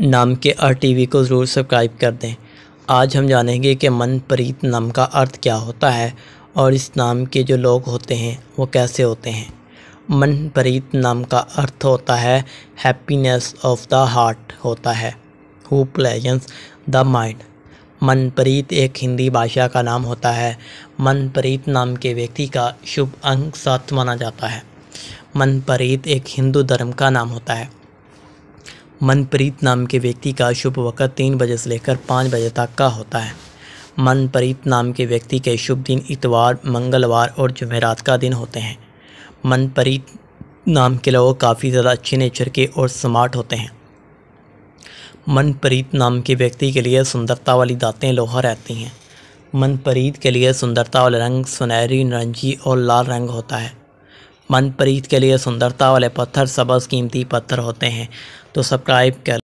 नाम के R T V को ज़रूर सब्सक्राइब कर दें आज हम जानेंगे कि मनप्रीत नाम का अर्थ क्या होता है और इस नाम के जो लोग होते हैं वो कैसे होते हैं मनप्रीत नाम का अर्थ होता है हैप्पीनेस ऑफ द हार्ट होता है who pleasance the mind Manpreet एक हिंदी भाषा का नाम होता है मनप्रीत नाम के व्यक्ति का शुभ अंक सात माना जाता है मनप्रीत एक हिंदू धर्म का नाम होता है मनप्रीत नाम के व्यक्ति का शुभ वक़्त तीन बजे से लेकर पाँच बजे तक का होता है मनप्रीत नाम के व्यक्ति के शुभ दिन इतवार मंगलवार और जुमेरात का दिन होते हैं मनप्रीत नाम के लोग काफ़ी ज़्यादा अच्छे नेचर के और स्मार्ट होते हैं मनप्रीत नाम के व्यक्ति के लिए सुंदरता वाली दातें लोहा रहती हैं मनप्रीत के लिए सुंदरता वाला रंग सुनहरी नरंजी और लाल रंग होता है मनप्रीत के लिए सुंदरता वाले पत्थर सबस कीमती पत्थर होते हैं तो सब्सक्राइब कर